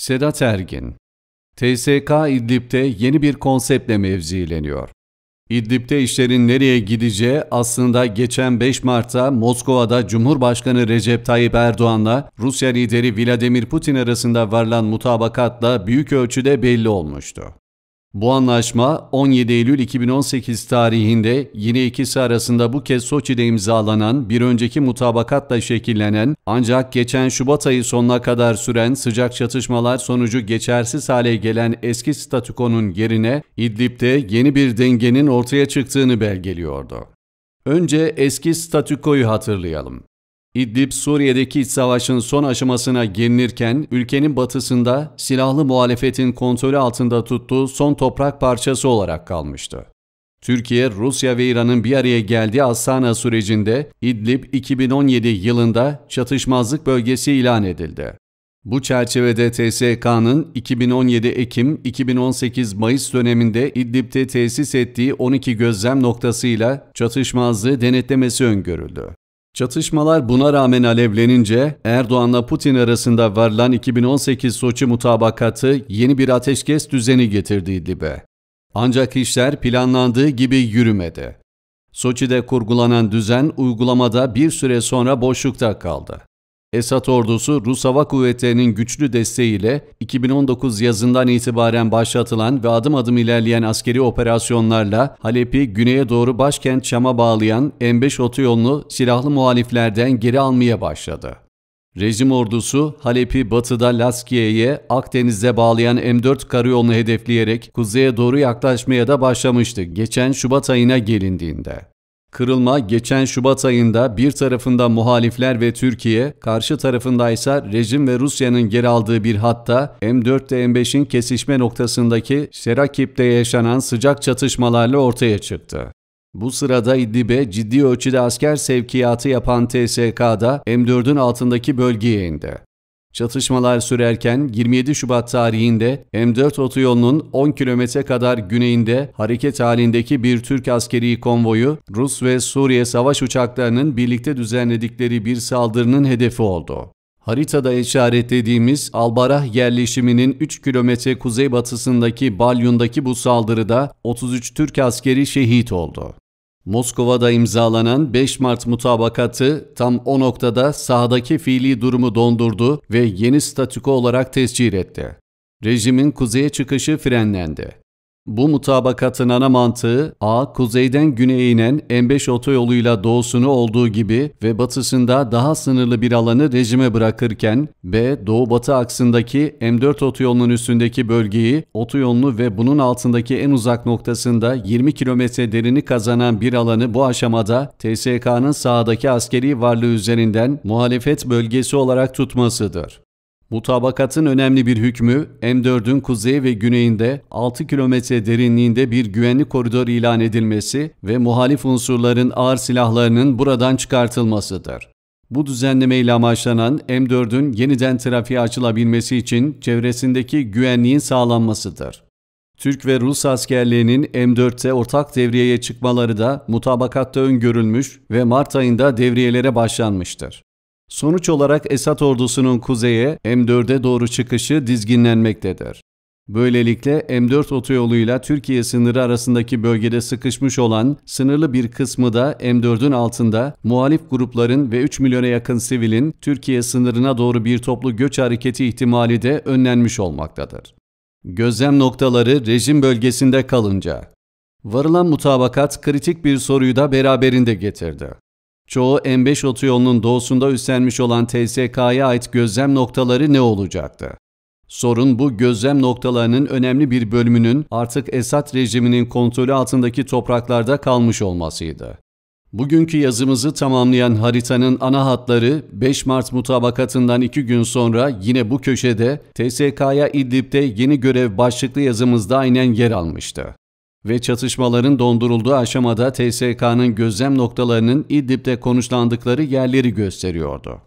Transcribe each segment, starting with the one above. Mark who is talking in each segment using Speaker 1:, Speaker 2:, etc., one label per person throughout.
Speaker 1: Sedat Ergin TSK İdlib'de yeni bir konseptle mevzileniyor. İdlib'de işlerin nereye gideceği aslında geçen 5 Mart'ta Moskova'da Cumhurbaşkanı Recep Tayyip Erdoğan'la Rusya lideri Vladimir Putin arasında varılan mutabakatla büyük ölçüde belli olmuştu. Bu anlaşma 17 Eylül 2018 tarihinde yine ikisi arasında bu kez Soçi'de imzalanan bir önceki mutabakatla şekillenen ancak geçen Şubat ayı sonuna kadar süren sıcak çatışmalar sonucu geçersiz hale gelen eski statükonun yerine İdlib'de yeni bir dengenin ortaya çıktığını belgeliyordu. Önce eski statükoyu hatırlayalım. İdlib Suriye'deki iç savaşın son aşamasına gelinirken ülkenin batısında silahlı muhalefetin kontrolü altında tuttuğu son toprak parçası olarak kalmıştı. Türkiye, Rusya ve İran'ın bir araya geldiği Astana sürecinde İdlib 2017 yılında çatışmazlık bölgesi ilan edildi. Bu çerçevede TSK'nın 2017 Ekim 2018 Mayıs döneminde İdlib'de tesis ettiği 12 gözlem noktasıyla çatışmazlığı denetlemesi öngörüldü. Çatışmalar buna rağmen alevlenince Erdoğan'la Putin arasında varılan 2018 Soçi mutabakatı yeni bir ateşkes düzeni getirdi İdlib'e. Ancak işler planlandığı gibi yürümedi. Soçi'de kurgulanan düzen uygulamada bir süre sonra boşlukta kaldı. Esad ordusu Rus Hava Kuvvetleri'nin güçlü desteğiyle 2019 yazından itibaren başlatılan ve adım adım ilerleyen askeri operasyonlarla Halep'i güneye doğru başkent Şam'a bağlayan M5 otoyolunu silahlı muhaliflerden geri almaya başladı. Rejim ordusu Halep'i batıda Laskiye'ye Akdeniz'e bağlayan M4 karayolunu hedefleyerek kuzeye doğru yaklaşmaya da başlamıştı geçen Şubat ayına gelindiğinde. Kırılma geçen Şubat ayında bir tarafında muhalifler ve Türkiye, karşı tarafında ise rejim ve Rusya'nın geri aldığı bir hatta M4 ile M5'in kesişme noktasındaki Serakip'te yaşanan sıcak çatışmalarla ortaya çıktı. Bu sırada İdlib'e ciddi ölçüde asker sevkiyatı yapan TSK'da M4'ün altındaki bölgeye indi. Çatışmalar sürerken 27 Şubat tarihinde M4 otoyolunun 10 kilometre kadar güneyinde hareket halindeki bir Türk askeri konvoyu Rus ve Suriye savaş uçaklarının birlikte düzenledikleri bir saldırının hedefi oldu. Haritada işaretlediğimiz Albarah yerleşiminin 3 kilometre kuzeybatısındaki Balyun'daki bu saldırıda 33 Türk askeri şehit oldu. Moskova'da imzalanan 5 Mart mutabakatı tam o noktada sahadaki fiili durumu dondurdu ve yeni statüko olarak tescil etti. Rejimin kuzeye çıkışı frenlendi. Bu mutabakatın ana mantığı A. Kuzeyden güneye inen M5 otoyoluyla doğusunu olduğu gibi ve batısında daha sınırlı bir alanı rejime bırakırken B. Doğu-batı aksındaki M4 otoyolunun üstündeki bölgeyi otoyolunu ve bunun altındaki en uzak noktasında 20 kilometre derini kazanan bir alanı bu aşamada TSK'nın sağdaki askeri varlığı üzerinden muhalefet bölgesi olarak tutmasıdır. Mutabakatın önemli bir hükmü M4'ün kuzey ve güneyinde 6 kilometre derinliğinde bir güvenlik koridor ilan edilmesi ve muhalif unsurların ağır silahlarının buradan çıkartılmasıdır. Bu düzenleme ile amaçlanan M4'ün yeniden trafiğe açılabilmesi için çevresindeki güvenliğin sağlanmasıdır. Türk ve Rus askerlerinin M4'te ortak devriyeye çıkmaları da mutabakatta öngörülmüş ve Mart ayında devriyelere başlanmıştır. Sonuç olarak Esad ordusunun kuzeye M4'e doğru çıkışı dizginlenmektedir. Böylelikle M4 otoyoluyla Türkiye sınırı arasındaki bölgede sıkışmış olan sınırlı bir kısmı da M4'ün altında muhalif grupların ve 3 milyona yakın sivilin Türkiye sınırına doğru bir toplu göç hareketi ihtimali de önlenmiş olmaktadır. Gözlem noktaları rejim bölgesinde kalınca Varılan mutabakat kritik bir soruyu da beraberinde getirdi. Çoğu M5 otoyolunun doğusunda üstlenmiş olan TSK'ya ait gözlem noktaları ne olacaktı? Sorun bu gözlem noktalarının önemli bir bölümünün artık Esad rejiminin kontrolü altındaki topraklarda kalmış olmasıydı. Bugünkü yazımızı tamamlayan haritanın ana hatları 5 Mart mutabakatından 2 gün sonra yine bu köşede TSK'ya İdlib'de yeni görev başlıklı yazımızda aynen yer almıştı ve çatışmaların dondurulduğu aşamada TSK'nın gözlem noktalarının İdlib'de konuşlandıkları yerleri gösteriyordu.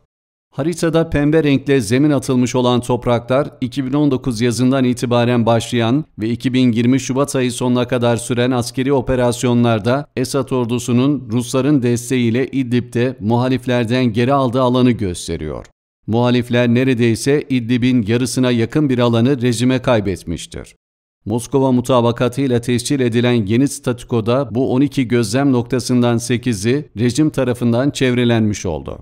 Speaker 1: Haritada pembe renkle zemin atılmış olan topraklar 2019 yazından itibaren başlayan ve 2020 Şubat ayı sonuna kadar süren askeri operasyonlarda Esad ordusunun Rusların desteğiyle İdlib'de muhaliflerden geri aldığı alanı gösteriyor. Muhalifler neredeyse İdlib'in yarısına yakın bir alanı rejime kaybetmiştir. Moskova mutabakatıyla tescil edilen yeni statikoda bu 12 gözlem noktasından 8'i rejim tarafından çevrelenmiş oldu.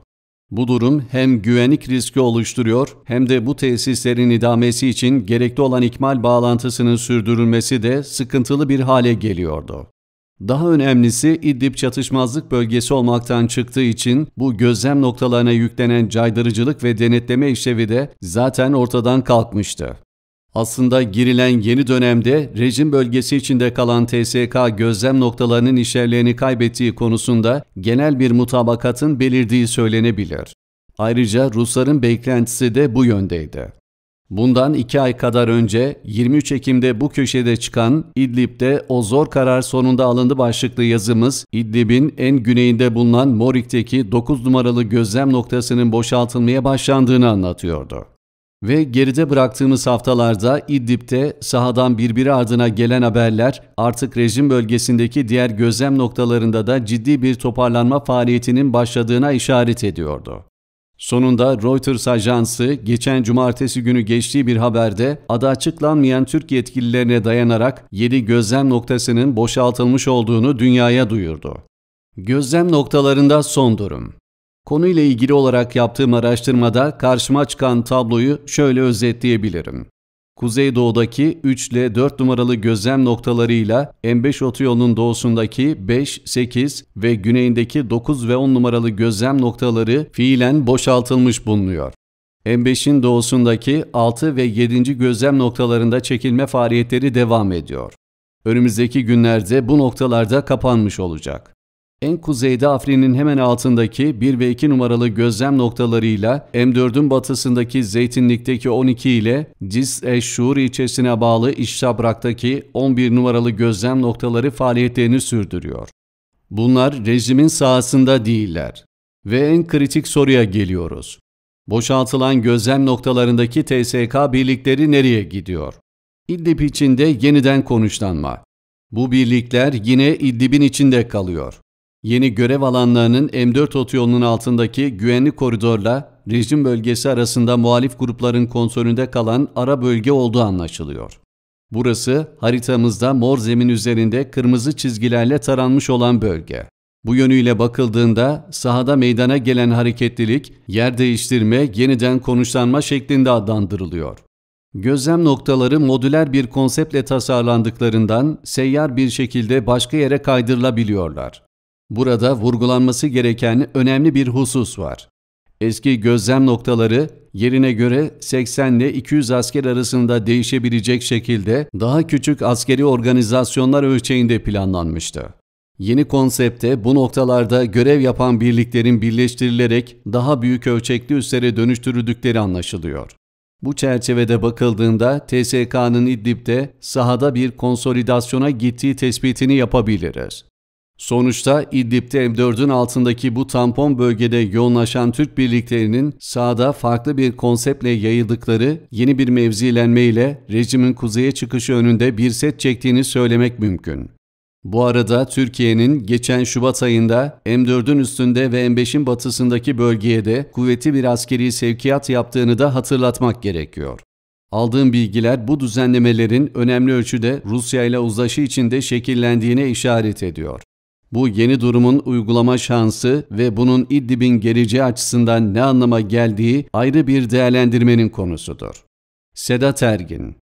Speaker 1: Bu durum hem güvenlik riski oluşturuyor hem de bu tesislerin idamesi için gerekli olan ikmal bağlantısının sürdürülmesi de sıkıntılı bir hale geliyordu. Daha önemlisi İdlib çatışmazlık bölgesi olmaktan çıktığı için bu gözlem noktalarına yüklenen caydırıcılık ve denetleme işlevi de zaten ortadan kalkmıştı. Aslında girilen yeni dönemde rejim bölgesi içinde kalan TSK gözlem noktalarının işlevlerini kaybettiği konusunda genel bir mutabakatın belirdiği söylenebilir. Ayrıca Rusların beklentisi de bu yöndeydi. Bundan iki ay kadar önce 23 Ekim'de bu köşede çıkan İdlib'de o zor karar sonunda alındı başlıklı yazımız İdlib'in en güneyinde bulunan Morik'teki 9 numaralı gözlem noktasının boşaltılmaya başlandığını anlatıyordu. Ve geride bıraktığımız haftalarda İdlib'de sahadan birbiri ardına gelen haberler artık rejim bölgesindeki diğer gözlem noktalarında da ciddi bir toparlanma faaliyetinin başladığına işaret ediyordu. Sonunda Reuters ajansı geçen cumartesi günü geçtiği bir haberde adı açıklanmayan Türk yetkililerine dayanarak 7 gözlem noktasının boşaltılmış olduğunu dünyaya duyurdu. Gözlem noktalarında son durum. Konuyla ilgili olarak yaptığım araştırmada karşıma çıkan tabloyu şöyle özetleyebilirim. Kuzeydoğudaki 3 ile 4 numaralı gözlem noktalarıyla M5 otoyolunun doğusundaki 5, 8 ve güneyindeki 9 ve 10 numaralı gözlem noktaları fiilen boşaltılmış bulunuyor. M5'in doğusundaki 6 ve 7. gözlem noktalarında çekilme faaliyetleri devam ediyor. Önümüzdeki günlerde bu noktalarda kapanmış olacak. En kuzeyde Afrin'in hemen altındaki 1 ve 2 numaralı gözlem noktalarıyla M4'ün batısındaki Zeytinlik'teki 12 ile Cis Eşşur ilçesine bağlı İşşabrak'taki 11 numaralı gözlem noktaları faaliyetlerini sürdürüyor. Bunlar rejimin sahasında değiller. Ve en kritik soruya geliyoruz. Boşaltılan gözlem noktalarındaki TSK birlikleri nereye gidiyor? İdlib içinde yeniden konuşlanma. Bu birlikler yine İdlib'in içinde kalıyor yeni görev alanlarının M4 otoyolunun altındaki güvenli koridorla rejim bölgesi arasında muhalif grupların kontrolünde kalan ara bölge olduğu anlaşılıyor. Burası haritamızda mor zemin üzerinde kırmızı çizgilerle taranmış olan bölge. Bu yönüyle bakıldığında sahada meydana gelen hareketlilik, yer değiştirme, yeniden konuşlanma şeklinde adlandırılıyor. Gözlem noktaları modüler bir konseptle tasarlandıklarından seyyar bir şekilde başka yere kaydırılabiliyorlar. Burada vurgulanması gereken önemli bir husus var. Eski gözlem noktaları yerine göre 80 ile 200 asker arasında değişebilecek şekilde daha küçük askeri organizasyonlar ölçeğinde planlanmıştı. Yeni konsepte bu noktalarda görev yapan birliklerin birleştirilerek daha büyük ölçekli üslere dönüştürüldükleri anlaşılıyor. Bu çerçevede bakıldığında TSK'nın İdlib'de sahada bir konsolidasyona gittiği tespitini yapabiliriz. Sonuçta İdlib'de M4'ün altındaki bu tampon bölgede yoğunlaşan Türk birliklerinin sağda farklı bir konseptle yayıldıkları yeni bir mevzilenmeyle rejimin kuzeye çıkışı önünde bir set çektiğini söylemek mümkün. Bu arada Türkiye'nin geçen Şubat ayında M4'ün üstünde ve M5'in batısındaki bölgeye de kuvvetli bir askeri sevkiyat yaptığını da hatırlatmak gerekiyor. Aldığım bilgiler bu düzenlemelerin önemli ölçüde Rusya ile uzlaşı içinde şekillendiğine işaret ediyor. Bu yeni durumun uygulama şansı ve bunun İdlib'in geleceği açısından ne anlama geldiği ayrı bir değerlendirmenin konusudur. Sedat Ergin